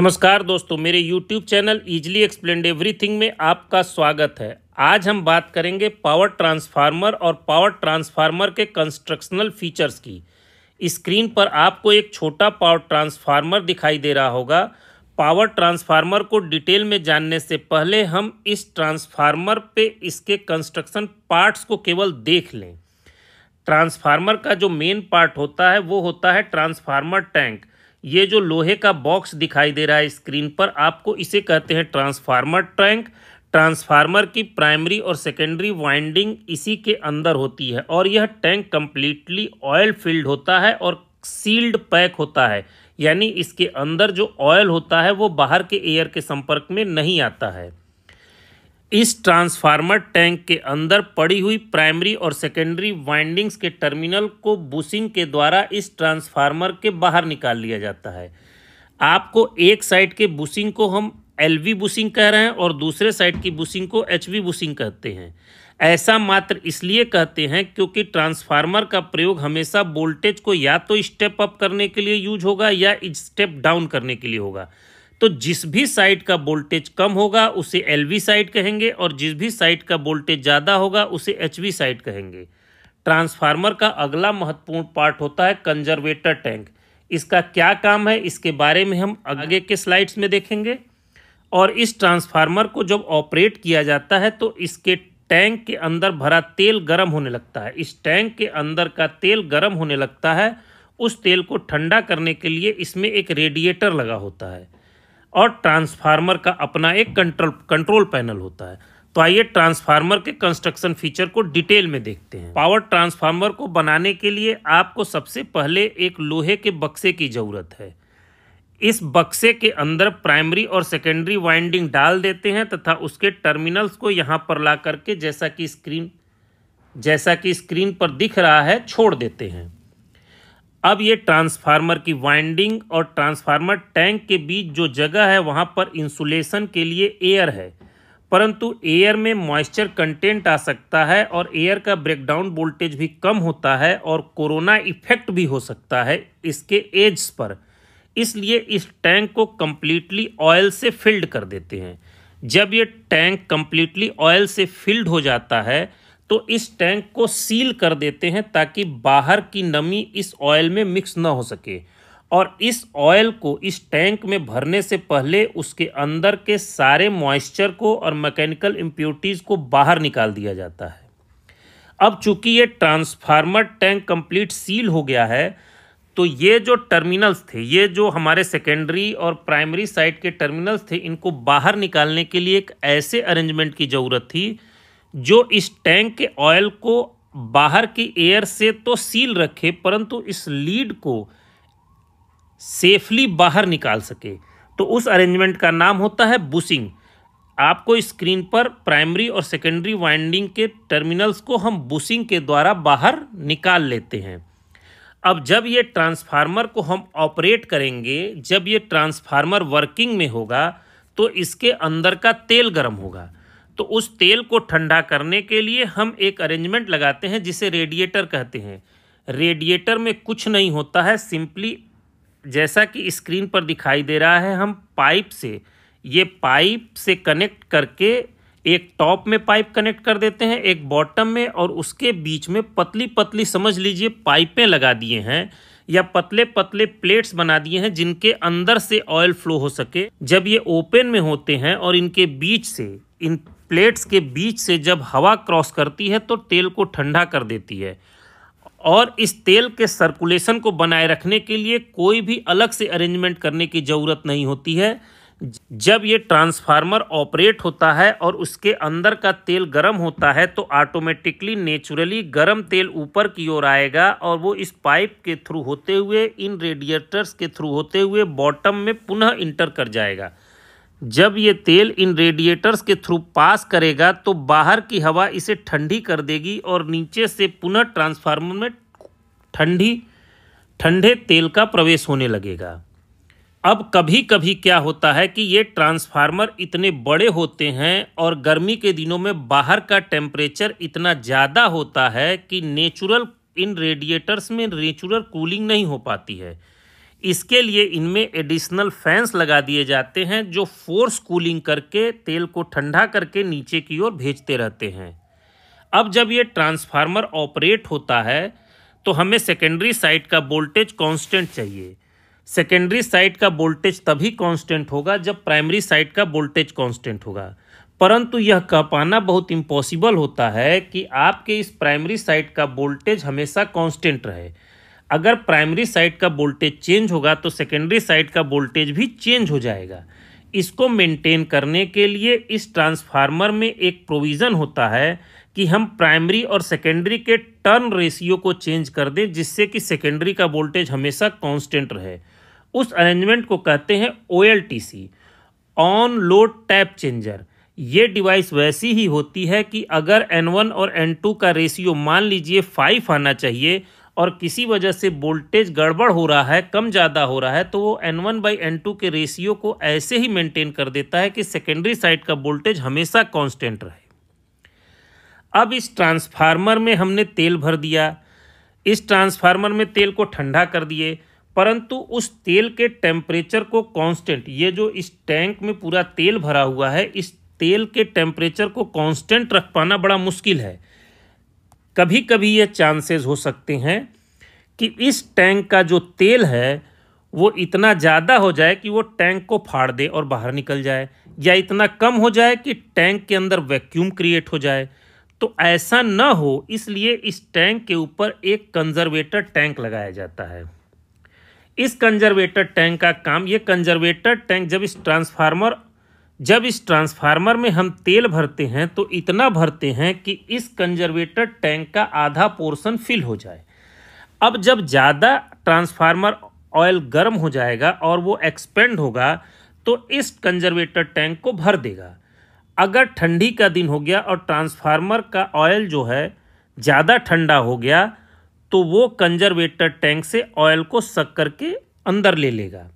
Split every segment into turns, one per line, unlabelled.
नमस्कार दोस्तों मेरे YouTube channel easily explained everything में आपका स्वागत है आज हम बात करेंगे पावर ट्रांसफार्मर और पावर ट्रांसफार्मर के कंस्ट्रक्शनल फीचर्स की स्क्रीन पर आपको एक छोटा पावर ट्रांसफार्मर दिखाई दे रहा होगा पावर ट्रांसफार्मर को डिटेल में जानने से पहले हम इस ट्रांसफार्मर पे इसके कंस्ट्रक्शन पार्ट्स को केवल देख लें ट्रांसफार्मर का जो मेन पार्ट होता है वो होता है ट्रांसफार्मर टैंक ये जो लोहे का बॉक्स दिखाई दे रहा है स्क्रीन पर आपको इसे कहते हैं ट्रांसफार्मर टैंक ट्रांसफार्मर की प्राइमरी और सेकेंडरी वाइंडिंग इसी के अंदर होती है और यह टैंक कम्प्लीटली ऑयल फिल्ड होता है और सील्ड पैक होता है यानी इसके अंदर जो ऑयल होता है वो बाहर के एयर के संपर्क में नहीं आता है इस ट्रांसफार्मर टैंक के अंदर पड़ी हुई प्राइमरी और सेकेंडरी वाइंडिंग्स के टर्मिनल को बुशिंग के द्वारा इस ट्रांसफार्मर के बाहर निकाल लिया जाता है आपको एक साइड के बुशिंग को हम एल वी बुशिंग कह रहे हैं और दूसरे साइड की बुशिंग को एच वी बुशिंग कहते हैं ऐसा मात्र इसलिए कहते हैं क्योंकि ट्रांसफार्मर का प्रयोग हमेशा वोल्टेज को या तो स्टेप अप करने के लिए यूज होगा या स्टेप डाउन करने के लिए होगा तो जिस भी साइड का वोल्टेज कम होगा उसे एल साइड कहेंगे और जिस भी साइड का वोल्टेज ज़्यादा होगा उसे एच साइड कहेंगे ट्रांसफार्मर का अगला महत्वपूर्ण पार्ट होता है कंजर्वेटर टैंक इसका क्या काम है इसके बारे में हम आगे के स्लाइड्स में देखेंगे और इस ट्रांसफार्मर को जब ऑपरेट किया जाता है तो इसके टैंक के अंदर भरा तेल गर्म होने लगता है इस टैंक के अंदर का तेल गर्म होने लगता है उस तेल को ठंडा करने के लिए इसमें एक रेडिएटर लगा होता है और ट्रांसफार्मर का अपना एक कंट्रोल कंट्रोल पैनल होता है तो आइए ट्रांसफार्मर के कंस्ट्रक्शन फीचर को डिटेल में देखते हैं पावर ट्रांसफार्मर को बनाने के लिए आपको सबसे पहले एक लोहे के बक्से की ज़रूरत है इस बक्से के अंदर प्राइमरी और सेकेंडरी वाइंडिंग डाल देते हैं तथा उसके टर्मिनल्स को यहाँ पर ला करके जैसा कि स्क्रीन जैसा कि स्क्रीन पर दिख रहा है छोड़ देते हैं अब ये ट्रांसफार्मर की वाइंडिंग और ट्रांसफार्मर टैंक के बीच जो जगह है वहाँ पर इंसुलेशन के लिए एयर है परंतु एयर में मॉइस्चर कंटेंट आ सकता है और एयर का ब्रेकडाउन वोल्टेज भी कम होता है और कोरोना इफेक्ट भी हो सकता है इसके एज्स पर इसलिए इस टैंक को कम्प्लीटली ऑयल से फिल्ड कर देते हैं जब ये टैंक कम्प्लीटली ऑयल से फिल्ड हो जाता है तो इस टैंक को सील कर देते हैं ताकि बाहर की नमी इस ऑयल में मिक्स ना हो सके और इस ऑयल को इस टैंक में भरने से पहले उसके अंदर के सारे मॉइस्चर को और मैकेनिकल इम्प्योरिटीज़ को बाहर निकाल दिया जाता है अब चूंकि ये ट्रांसफार्मर टैंक कंप्लीट सील हो गया है तो ये जो टर्मिनल्स थे ये जो हमारे सेकेंडरी और प्राइमरी साइड के टर्मिनल्स थे इनको बाहर निकालने के लिए एक ऐसे अरेंजमेंट की ज़रूरत थी जो इस टैंक के ऑयल को बाहर की एयर से तो सील रखे परंतु इस लीड को सेफली बाहर निकाल सके तो उस अरेंजमेंट का नाम होता है बुशिंग आपको स्क्रीन पर प्राइमरी और सेकेंडरी वाइंडिंग के टर्मिनल्स को हम बुशिंग के द्वारा बाहर निकाल लेते हैं अब जब ये ट्रांसफार्मर को हम ऑपरेट करेंगे जब ये ट्रांसफार्मर वर्किंग में होगा तो इसके अंदर का तेल गर्म होगा तो उस तेल को ठंडा करने के लिए हम एक अरेंजमेंट लगाते हैं जिसे रेडिएटर कहते हैं रेडिएटर में कुछ नहीं होता है सिंपली जैसा कि स्क्रीन पर दिखाई दे रहा है हम पाइप से ये पाइप से कनेक्ट करके एक टॉप में पाइप कनेक्ट कर देते हैं एक बॉटम में और उसके बीच में पतली पतली समझ लीजिए पाइपें लगा दिए हैं या पतले पतले प्लेट्स बना दिए हैं जिनके अंदर से ऑयल फ्लो हो सके जब ये ओपन में होते हैं और इनके बीच से इन प्लेट्स के बीच से जब हवा क्रॉस करती है तो तेल को ठंडा कर देती है और इस तेल के सर्कुलेशन को बनाए रखने के लिए कोई भी अलग से अरेंजमेंट करने की ज़रूरत नहीं होती है जब ये ट्रांसफार्मर ऑपरेट होता है और उसके अंदर का तेल गर्म होता है तो ऑटोमेटिकली नेचुरली गर्म तेल ऊपर की ओर आएगा और वो इस पाइप के थ्रू होते हुए इन रेडिएटर्स के थ्रू होते हुए बॉटम में पुनः इंटर कर जाएगा जब ये तेल इन रेडिएटर्स के थ्रू पास करेगा तो बाहर की हवा इसे ठंडी कर देगी और नीचे से पुनः ट्रांसफार्मर में ठंडी ठंडे तेल का प्रवेश होने लगेगा अब कभी कभी क्या होता है कि ये ट्रांसफार्मर इतने बड़े होते हैं और गर्मी के दिनों में बाहर का टेम्परेचर इतना ज़्यादा होता है कि नेचुरल इन रेडिएटर्स में नेचुरल कूलिंग नहीं हो पाती है इसके लिए इनमें एडिशनल फैंस लगा दिए जाते हैं जो फोर्स कूलिंग करके तेल को ठंडा करके नीचे की ओर भेजते रहते हैं अब जब ये ट्रांसफार्मर ऑपरेट होता है तो हमें सेकेंडरी साइड का वोल्टेज कांस्टेंट चाहिए सेकेंडरी साइड का वोल्टेज तभी कांस्टेंट होगा जब प्राइमरी साइड का वोल्टेज कांस्टेंट होगा परंतु यह कह पाना बहुत इम्पॉसिबल होता है कि आपके इस प्राइमरी साइड का वोल्टेज हमेशा कांस्टेंट रहे अगर प्राइमरी साइड का वोल्टेज चेंज होगा तो सेकेंडरी साइड का वोल्टेज भी चेंज हो जाएगा इसको मेंटेन करने के लिए इस ट्रांसफार्मर में एक प्रोविज़न होता है कि हम प्राइमरी और सेकेंडरी के टर्न रेशियो को चेंज कर दें जिससे कि सेकेंडरी का वोल्टेज हमेशा कांस्टेंट रहे उस अरेंजमेंट को कहते हैं ओ ऑन लोड टैप चेंजर ये डिवाइस वैसी ही होती है कि अगर एन और एन का रेशियो मान लीजिए फाइव आना चाहिए और किसी वजह से वोल्टेज गड़बड़ हो रहा है कम ज़्यादा हो रहा है तो वो N one by N two के रेशियो को ऐसे ही मेंटेन कर देता है कि सेकेंडरी साइड का वोल्टेज हमेशा कांस्टेंट रहे अब इस ट्रांसफार्मर में हमने तेल भर दिया इस ट्रांसफार्मर में तेल को ठंडा कर दिए परंतु उस तेल के टेम्परेचर को कांस्टेंट ये जो इस टैंक में पूरा तेल भरा हुआ है इस तेल के टेम्परेचर को कांस्टेंट रख पाना बड़ा मुश्किल है कभी कभी ये चांसेस हो सकते हैं कि इस टैंक का जो तेल है वो इतना ज़्यादा हो जाए कि वो टैंक को फाड़ दे और बाहर निकल जाए या इतना कम हो जाए कि टैंक के अंदर वैक्यूम क्रिएट हो जाए तो ऐसा ना हो इसलिए इस टैंक के ऊपर एक कंजर्वेटर टैंक लगाया जाता है इस कंजर्वेटर टैंक का काम ये कंजर्वेटर टैंक जब इस ट्रांसफार्मर जब इस ट्रांसफार्मर में हम तेल भरते हैं तो इतना भरते हैं कि इस कंजर्वेटर टैंक का आधा पोर्शन फिल हो जाए अब जब ज़्यादा ट्रांसफार्मर ऑयल गर्म हो जाएगा और वो एक्सपेंड होगा तो इस कंजर्वेटर टैंक को भर देगा अगर ठंडी का दिन हो गया और ट्रांसफार्मर का ऑयल जो है ज़्यादा ठंडा हो गया तो वो कंजर्वेटर टैंक से ऑयल को सक करके अंदर ले लेगा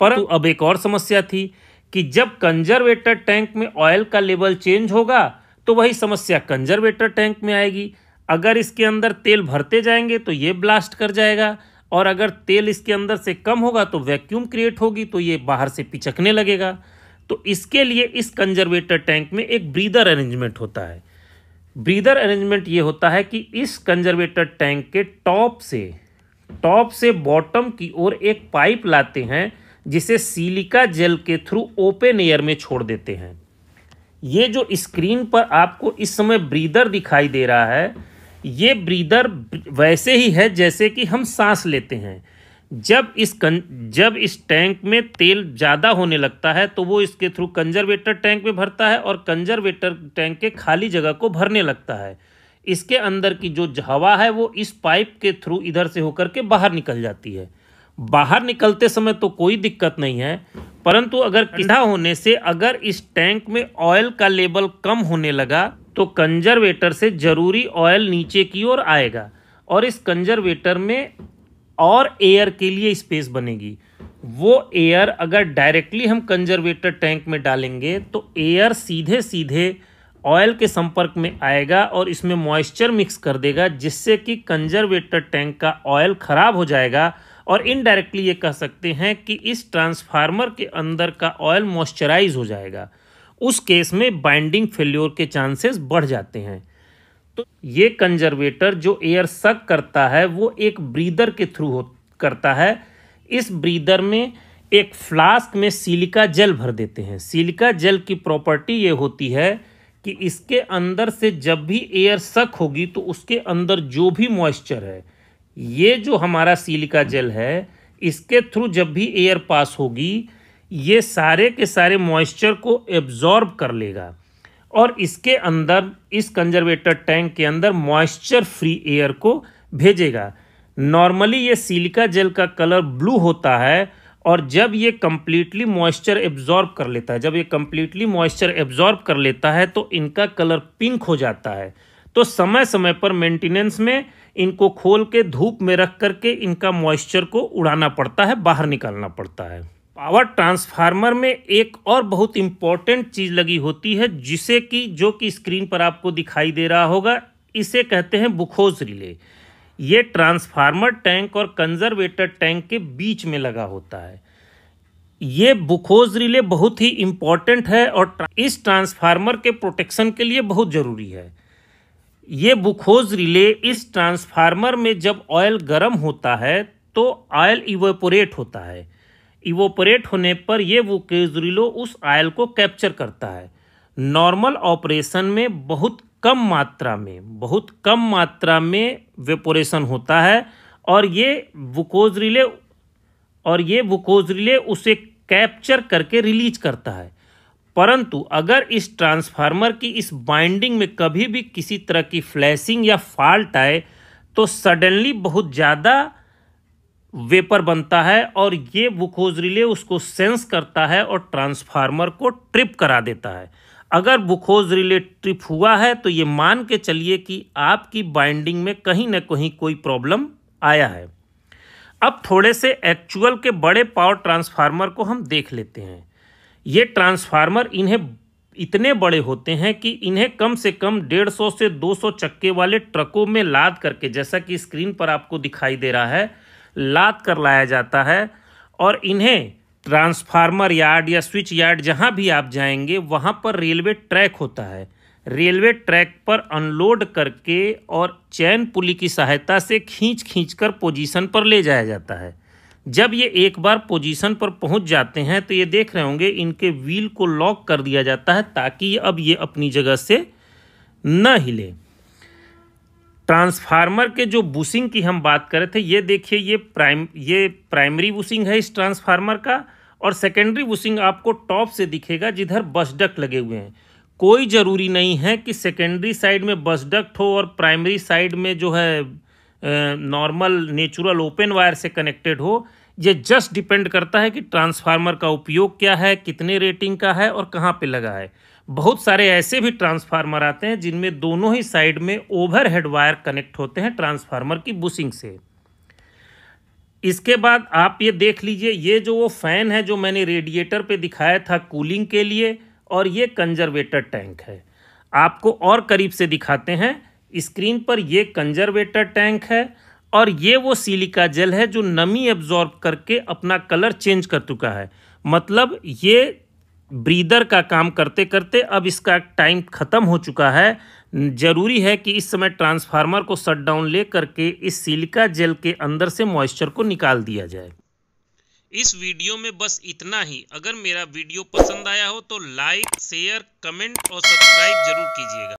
पर अब एक और समस्या थी कि जब कंजर्वेटर टैंक में ऑयल का लेवल चेंज होगा तो वही समस्या कंजर्वेटर टैंक में आएगी अगर इसके अंदर तेल भरते जाएंगे तो ये ब्लास्ट कर जाएगा और अगर तेल इसके अंदर से कम होगा तो वैक्यूम क्रिएट होगी तो ये बाहर से पिचकने लगेगा तो इसके लिए इस कंजर्वेटर टैंक में एक ब्रीदर अरेंजमेंट होता है ब्रीदर अरेंजमेंट ये होता है कि इस कंजर्वेटर टैंक के टॉप से टॉप से बॉटम की ओर एक पाइप लाते हैं जिसे सिलिका जेल के थ्रू ओपन एयर में छोड़ देते हैं ये जो स्क्रीन पर आपको इस समय ब्रीदर दिखाई दे रहा है ये ब्रीदर वैसे ही है जैसे कि हम सांस लेते हैं जब इस कं जब इस टैंक में तेल ज़्यादा होने लगता है तो वो इसके थ्रू कंजर्वेटर टैंक में भरता है और कंजर्वेटर टैंक के खाली जगह को भरने लगता है इसके अंदर की जो हवा है वो इस पाइप के थ्रू इधर से होकर के बाहर निकल जाती है बाहर निकलते समय तो कोई दिक्कत नहीं है परंतु अगर किधा होने से अगर इस टैंक में ऑयल का लेवल कम होने लगा तो कंजर्वेटर से ज़रूरी ऑयल नीचे की ओर आएगा और इस कंजर्वेटर में और एयर के लिए स्पेस बनेगी वो एयर अगर डायरेक्टली हम कंजर्वेटर टैंक में डालेंगे तो एयर सीधे सीधे ऑयल के संपर्क में आएगा और इसमें मॉइस्चर मिक्स कर देगा जिससे कि कंजर्वेटर टैंक का ऑयल ख़राब हो जाएगा और इनडायरेक्टली ये कह सकते हैं कि इस ट्रांसफार्मर के अंदर का ऑयल मॉइस्चराइज हो जाएगा उस केस में बाइंडिंग फेल्योर के चांसेस बढ़ जाते हैं तो ये कंजर्वेटर जो एयर सक करता है वो एक ब्रीदर के थ्रू हो करता है इस ब्रीदर में एक फ्लास्क में सिलिका जेल भर देते हैं सिलिका जेल की प्रॉपर्टी ये होती है कि इसके अंदर से जब भी एयर सक होगी तो उसके अंदर जो भी मॉइस्चर है ये जो हमारा सिलिका जेल है इसके थ्रू जब भी एयर पास होगी ये सारे के सारे मॉइस्चर को एब्जॉर्ब कर लेगा और इसके अंदर इस कंजर्वेटर टैंक के अंदर मॉइस्चर फ्री एयर को भेजेगा नॉर्मली ये सिलिका जेल का कलर ब्लू होता है और जब ये कम्प्लीटली मॉइस्चर एब्जॉर्ब कर लेता है जब ये कम्प्लीटली मॉइस्चर एब्जॉर्ब कर लेता है तो इनका कलर पिंक हो जाता है तो समय समय पर मेंटेनेंस में इनको खोल के धूप में रख करके इनका मॉइस्चर को उड़ाना पड़ता है बाहर निकालना पड़ता है पावर ट्रांसफार्मर में एक और बहुत इम्पॉर्टेंट चीज़ लगी होती है जिसे कि जो कि स्क्रीन पर आपको दिखाई दे रहा होगा इसे कहते हैं बुखोज रिले ये ट्रांसफार्मर टैंक और कंजर्वेटर टैंक के बीच में लगा होता है ये बुखोज रिले बहुत ही इम्पॉर्टेंट है और इस ट्रांसफार्मर के प्रोटेक्शन के लिए बहुत ज़रूरी है ये बुखोज रिले इस ट्रांसफार्मर में जब ऑयल गर्म होता है तो ऑयल इवोपोरेट होता है इवोपोरेट होने पर यह बुखोज रिलो उस ऑयल को कैप्चर करता है नॉर्मल ऑपरेशन में बहुत कम मात्रा में बहुत कम मात्रा में वेपोरेशन होता है और ये बुकोज रिले और ये बुकोज रिले उसे कैप्चर करके रिलीज करता है परंतु अगर इस ट्रांसफार्मर की इस बाइंडिंग में कभी भी किसी तरह की फ्लैशिंग या फॉल्ट आए तो सडनली बहुत ज़्यादा वेपर बनता है और ये बुखोज रिले उसको सेंस करता है और ट्रांसफार्मर को ट्रिप करा देता है अगर बुखोज रिले ट्रिप हुआ है तो ये मान के चलिए कि आपकी बाइंडिंग में कहीं ना कहीं कोई प्रॉब्लम आया है अब थोड़े से एक्चुअल के बड़े पावर ट्रांसफार्मर को हम देख लेते हैं ये ट्रांसफार्मर इन्हें इतने बड़े होते हैं कि इन्हें कम से कम 150 से 200 चक्के वाले ट्रकों में लाद करके जैसा कि स्क्रीन पर आपको दिखाई दे रहा है लाद कर लाया जाता है और इन्हें ट्रांसफार्मर यार्ड या स्विच यार्ड जहाँ भी आप जाएंगे वहाँ पर रेलवे ट्रैक होता है रेलवे ट्रैक पर अनलोड करके और चैन पुली की सहायता से खींच खींच कर पोजीशन पर ले जाया जाता है जब ये एक बार पोजीशन पर पहुंच जाते हैं तो ये देख रहे होंगे इनके व्हील को लॉक कर दिया जाता है ताकि अब ये अपनी जगह से न हिले ट्रांसफार्मर के जो बुशिंग की हम बात कर रहे थे ये देखिए ये प्राइम ये प्राइमरी बुशिंग है इस ट्रांसफार्मर का और सेकेंडरी बुशिंग आपको टॉप से दिखेगा जिधर बस लगे हुए हैं कोई ज़रूरी नहीं है कि सेकेंडरी साइड में बस डक्ट हो और प्राइमरी साइड में जो है नॉर्मल नेचुरल ओपन वायर से कनेक्टेड हो ये जस्ट डिपेंड करता है कि ट्रांसफार्मर का उपयोग क्या है कितने रेटिंग का है और कहाँ पे लगा है बहुत सारे ऐसे भी ट्रांसफार्मर आते हैं जिनमें दोनों ही साइड में ओवरहेड वायर कनेक्ट होते हैं ट्रांसफार्मर की बुशिंग से इसके बाद आप ये देख लीजिए ये जो वो फ़ैन है जो मैंने रेडिएटर पे दिखाया था कूलिंग के लिए और ये कंजर्वेटर टैंक है आपको और करीब से दिखाते हैं स्क्रीन पर ये कंजर्वेटर टैंक है और ये वो सिलिका जेल है जो नमी एब्जॉर्ब करके अपना कलर चेंज कर चुका है मतलब ये ब्रीदर का काम करते करते अब इसका टाइम ख़त्म हो चुका है ज़रूरी है कि इस समय ट्रांसफार्मर को शट डाउन ले करके इस सिलिका जेल के अंदर से मॉइस्चर को निकाल दिया जाए इस वीडियो में बस इतना ही अगर मेरा वीडियो पसंद आया हो तो लाइक शेयर कमेंट और सब्सक्राइब जरूर कीजिएगा